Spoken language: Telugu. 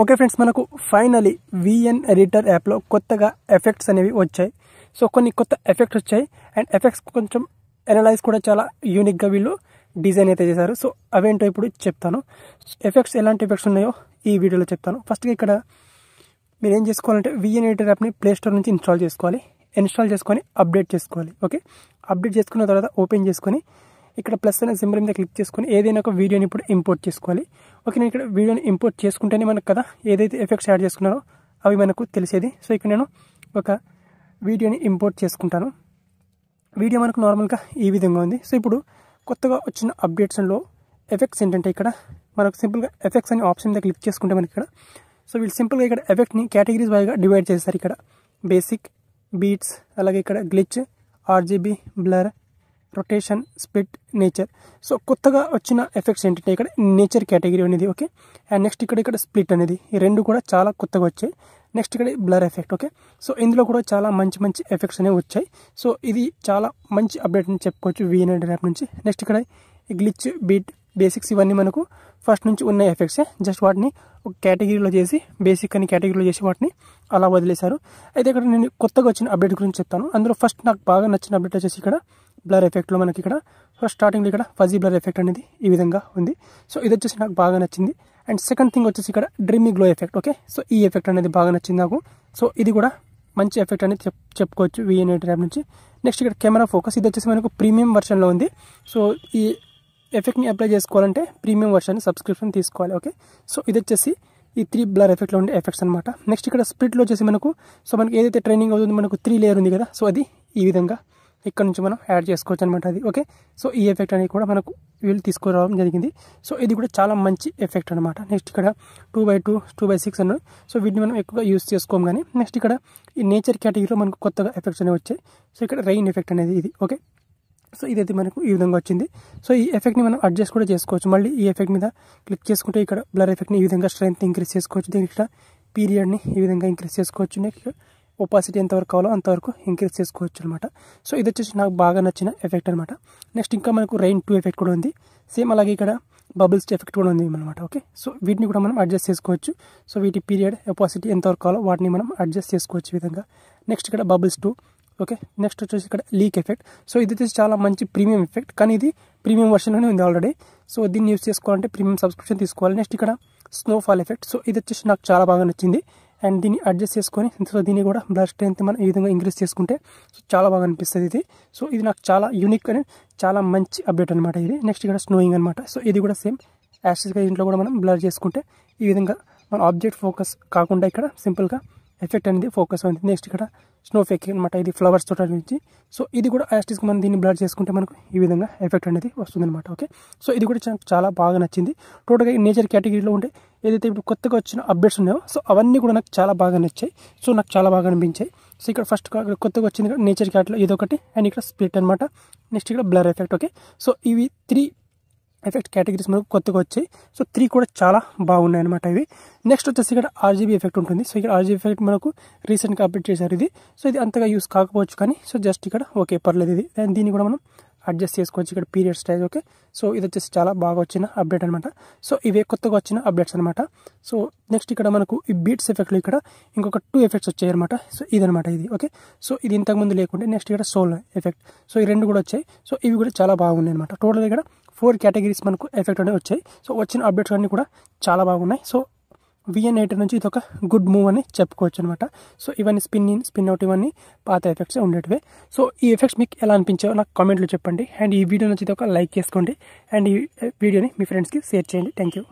ఓకే ఫ్రెండ్స్ మనకు ఫైనలీ విఎన్ ఎడిటర్ యాప్లో కొత్తగా ఎఫెక్ట్స్ అనేవి వచ్చాయి సో కొన్ని కొత్త ఎఫెక్ట్స్ వచ్చాయి అండ్ ఎఫెక్ట్స్ కొంచెం ఎనలైజ్ కూడా చాలా యూనిక్గా వీళ్ళు డిజైన్ అయితే చేశారు సో అవేంటో ఇప్పుడు చెప్తాను ఎఫెక్ట్స్ ఎలాంటి ఎఫెక్ట్స్ ఉన్నాయో ఈ వీడియోలో చెప్తాను ఫస్ట్గా ఇక్కడ మీరు ఏం చేసుకోవాలంటే విఎన్ ఎడిటర్ యాప్ని ప్లేస్టోర్ నుంచి ఇన్స్టాల్ చేసుకోవాలి ఇన్స్టాల్ చేసుకొని అప్డేట్ చేసుకోవాలి ఓకే అప్డేట్ చేసుకున్న తర్వాత ఓపెన్ చేసుకొని ఇక్కడ ప్లస్ అనే సింబల్ మీద క్లిక్ చేసుకొని ఏదైనా ఒక వీడియోని ఇప్పుడు ఇంపోర్ట్ చేసుకోవాలి ఓకే నేను ఇక్కడ వీడియోని ఇంపోర్ట్ చేసుకుంటేనే మనకు కదా ఏదైతే ఎఫెక్ట్స్ యాడ్ చేసుకున్నారో అవి మనకు తెలిసేది సో ఇక్కడ నేను ఒక వీడియోని ఇంపోర్ట్ చేసుకుంటాను వీడియో మనకు నార్మల్గా ఈ విధంగా ఉంది సో ఇప్పుడు కొత్తగా వచ్చిన అప్డేట్స్లో ఎఫెక్ట్స్ ఏంటంటే ఇక్కడ మనకు సింపుల్గా ఎఫెక్ట్స్ అనే ఆప్షన్ మీద క్లిక్ చేసుకుంటే మనకి ఇక్కడ సో వీళ్ళు సింపుల్గా ఇక్కడ ఎఫెక్ట్ని కేటగిరీస్ వైగా డివైడ్ చేస్తారు ఇక్కడ బేసిక్ బీట్స్ అలాగే ఇక్కడ glitch RGB blur rotation split nature so కొత్తగా వచ్చిన ఎఫెక్ట్స్ ఏంటంటే ఇక్కడ నేచర్ కేటగిరీ అనేది ఓకే అండ్ నెక్స్ట్ ఇక్కడ ఇక్కడ స్ప్లిట్ అనేది ఈ రెండు కూడా చాలా కొత్తగా వచ్చాయి నెక్స్ట్ ఇక్కడ బ్లర్ ఎఫెక్ట్ ఓకే సో ఇందులో కూడా చాలా మంచి మంచి ఎఫెక్ట్స్ అనేవి వచ్చాయి సో ఇది చాలా మంచి అప్డేట్ అని చెప్పుకోవచ్చు వీఎన్ఎడ్ యాప్ నుంచి నెక్స్ట్ ఇక్కడ గ్లిచ్ బీట్ బేసిక్స్ ఇవన్నీ మనకు ఫస్ట్ నుంచి ఉన్న ఎఫెక్ట్సే జస్ట్ వాటిని ఒక కేటగిరీలో చేసి బేసిక్ అని కేటగిరీలో చేసి వాటిని అలా వదిలేశారు అయితే ఇక్కడ నేను కొత్తగా వచ్చిన అప్డేట్ గురించి చెప్తాను అందులో ఫస్ట్ నాకు బాగా నచ్చిన అప్డేట్ వచ్చేసి ఇక్కడ బ్లర్ ఎఫెక్ట్లో మనకి ఇక్కడ సో స్టార్టింగ్లో ఇక్కడ ఫజీ బ్లర్ ఎఫెక్ట్ అనేది ఈ విధంగా ఉంది సో ఇది వచ్చేసి నాకు బాగా నచ్చింది అండ్ సెకండ్ థింగ్ వచ్చేసి ఇక్కడ dreamy glow effect okay so ఈ ఎఫెక్ట్ అనేది బాగా నచ్చింది నాకు సో ఇది కూడా మంచి ఎఫెక్ట్ అనేది చెప్ చెప్పుకోవచ్చు విఎన్ ఎయిట్ నుంచి నెక్స్ట్ ఇక్కడ కెమెరా ఫోకస్ ఇది వచ్చేసి మనకు ప్రీమియం వర్షన్లో ఉంది సో ఈ ఎఫెక్ట్ని అప్లై చేసుకోవాలంటే ప్రీమియం వర్షన్ సబ్స్క్రిప్షన్ తీసుకోవాలి ఓకే సో ఇది వచ్చేసి ఈ త్రీ బ్లర్ ఎఫెక్ట్లో ఉండే ఎఫెక్ట్స్ అనమాట నెక్స్ట్ ఇక్కడ స్పిట్లో వచ్చేసి మనకు సో మనకి ఏదైతే ట్రైనింగ్ అవుతుంది మనకు త్రీ లేయర్ ఉంది కదా సో అది ఈ విధంగా ఇక్కడ నుంచి మనం యాడ్ చేసుకోవచ్చు అనమాట అది ఓకే సో ఈ ఎఫెక్ట్ అనేది కూడా మనకు వీళ్ళు తీసుకురావడం జరిగింది సో ఇది కూడా చాలా మంచి ఎఫెక్ట్ అనమాట నెక్స్ట్ ఇక్కడ two by two two by six అన్నారు సో వీటిని మనం ఎక్కువగా యూస్ చేసుకోం కానీ నెక్స్ట్ ఇక్కడ ఈ నేచర్ కేటగిరీలో మనకు కొత్తగా ఎఫెక్ట్స్ అనేవి వచ్చాయి సో ఇక్కడ రెయిన్ ఎఫెక్ట్ అనేది ఇది ఓకే సో ఇదైతే మనకు ఈ విధంగా వచ్చింది సో ఈ ఎఫెక్ట్ని మనం అడ్జస్ట్ కూడా చేసుకోవచ్చు మళ్ళీ ఈ ఎఫెక్ట్ మీద క్లిక్ చేసుకుంటే ఇక్కడ బ్లర్ ఎఫెక్ట్ని ఈ విధంగా స్ట్రెంత్ ఇంక్రీజ్ చేసుకోవచ్చు దీనికి ఇక్కడ పీరియడ్ని ఈ విధంగా ఇంక్రీజ్ చేసుకోవచ్చు నెక్స్ట్ ఒపాసిటీ ఎంతవరకు కావాలో అంతవరకు ఇంక్రీజ్ చేసుకోవచ్చు అనమాట సో ఇది వచ్చేసి నాకు బాగా నచ్చిన ఎఫెక్ట్ అనమాట నెక్స్ట్ ఇంకా మనకు రెయిన్ టూ ఎఫెక్ట్ కూడా ఉంది సేమ్ అలాగే ఇక్కడ బబుల్స్ ఎఫెక్ట్ కూడా ఉంది అనమాట ఓకే సో వీటిని కూడా మనం అడ్జస్ట్ చేసుకోవచ్చు సో వీటి పీరియడ్ ఎపాసిటీ ఎంతవరకు కావాలో వాటిని మనం అడ్జస్ట్ చేసుకోవచ్చు విధంగా నెక్స్ట్ ఇక్కడ బబుల్స్ టూ ఓకే నెక్స్ట్ వచ్చేసి ఇక్కడ లీక్ ఎఫెక్ట్ సో ఇది వచ్చేసి చాలా మంచి ప్రీమియం ఎఫెక్ట్ కానీ ఇది ప్రీమియం వర్షన్లోనే ఉంది ఆల్రెడీ సో దీన్ని యూస్ చేసుకోవాలంటే ప్రీమియం సబ్స్క్రిప్షన్ తీసుకోవాలి నెక్స్ట్ ఇక్కడ స్నోఫాల్ ఎఫెక్ట్ సో ఇది వచ్చేసి నాకు చాలా బాగా నచ్చింది అండ్ దీన్ని అడ్జస్ట్ చేసుకొని సో దీన్ని కూడా బ్లడ్ స్ట్రెంత్ మనం ఈ విధంగా ఇంక్రీజ్ చేసుకుంటే సో చాలా బాగా అనిపిస్తుంది ఇది సో ఇది నాకు చాలా యూనిక్ అని చాలా మంచి అప్డేట్ అనమాట ఇది నెక్స్ట్ ఇక్కడ స్నోయింగ్ అనమాట సో ఇది కూడా సేమ్ యాక్సిస్గా ఇంట్లో కూడా మనం బ్లర్ చేసుకుంటే ఈ విధంగా మన ఆబ్జెక్ట్ ఫోకస్ కాకుండా ఇక్కడ సింపుల్గా ఎఫెక్ట్ అనేది ఫోకస్ అవుతుంది నెక్స్ట్ ఇక్కడ స్నో ఫేక్ అనమాట ఇది ఫ్లవర్స్ తోట నుంచి సో ఇది కూడా యాస్టిస్కి మనం దీన్ని బ్లడ్ చేసుకుంటే మనకు ఈ విధంగా ఎఫెక్ట్ అనేది వస్తుందన్నమాట ఓకే సో ఇది కూడా చాలా బాగా నచ్చింది టోటల్గా నేచర్ కేటగిరీలో ఉంటే ఏదైతే ఇప్పుడు కొత్తగా వచ్చిన అప్డేట్స్ ఉన్నాయో సో అవన్నీ కూడా నాకు చాలా బాగా నచ్చాయి సో నాకు చాలా బాగా అనిపించాయి సో ఇక్కడ ఫస్ట్ కొత్తగా వచ్చింది నేచర్ క్యాట్లో ఇదొకటి అండ్ ఇక్కడ స్ప్లిట్ అనమాట నెక్స్ట్ ఇక్కడ బ్లర్ ఎఫెక్ట్ ఓకే సో ఇవి త్రీ ఎఫెక్ట్ కేటగిరీస్ మనకు కొత్తగా వచ్చాయి సో త్రీ కూడా చాలా బాగున్నాయి అనమాట ఇవి నెక్స్ట్ వచ్చేసి ఇక్కడ ఆర్జీబీ ఎఫెక్ట్ ఉంటుంది సో ఇక్కడ ఆర్జీబీ ఎఫెక్ట్ మనకు రీసెంట్గా అప్డేట్ చేశారు ఇది సో ఇది అంతగా యూస్ కాకపోవచ్చు కానీ సో జస్ట్ ఇక్కడ ఓకే పర్లేదు ఇది అండ్ దీన్ని కూడా మనం అడ్జస్ట్ చేసుకోవచ్చు ఇక్కడ పీరియడ్ స్టైజ్ ఓకే సో ఇది వచ్చేసి చాలా బాగా వచ్చిన అప్డేట్ అనమాట సో ఇవే కొత్తగా వచ్చిన అప్డేట్స్ అనమాట సో నెక్స్ట్ ఇక్కడ మనకు ఈ బీట్స్ ఎఫెక్ట్లు ఇక్కడ ఇంకొక టూ ఎఫెక్ట్స్ వచ్చాయి అనమాట సో ఇదనమాట ఇది ఓకే సో ఇది ఇంతకుముందు లేకుంటే నెక్స్ట్ ఇక్కడ సోల్ ఎఫెక్ట్ సో ఈ రెండు కూడా వచ్చాయి సో ఇవి కూడా చాలా బాగున్నాయి అనమాట టోటల్ ఇక్కడ ఫోర్ కేటగిరీస్ మనకు ఎఫెక్ట్ అనేవి వచ్చాయి సో వచ్చిన అప్డేట్స్ అన్నీ కూడా చాలా బాగున్నాయి సో విఎన్ ఎయిట్ నుంచి ఇది ఒక గుడ్ మూవ్ అని చెప్పుకోవచ్చు అనమాట సో ఇవన్నీ స్పిన్ ఇన్ స్పిన్ అవుట్ ఇవన్నీ పాత ఎఫెక్ట్స్ ఉండేటివే సో ఈ ఎఫెక్ట్స్ మీకు ఎలా అనిపించాయో నాకు కామెంట్లో చెప్పండి అండ్ ఈ వీడియో నుంచి ఒక లైక్ చేసుకోండి అండ్ ఈ eh, వీడియోని మీ ఫ్రెండ్స్కి షేర్ చేయండి థ్యాంక్ యూ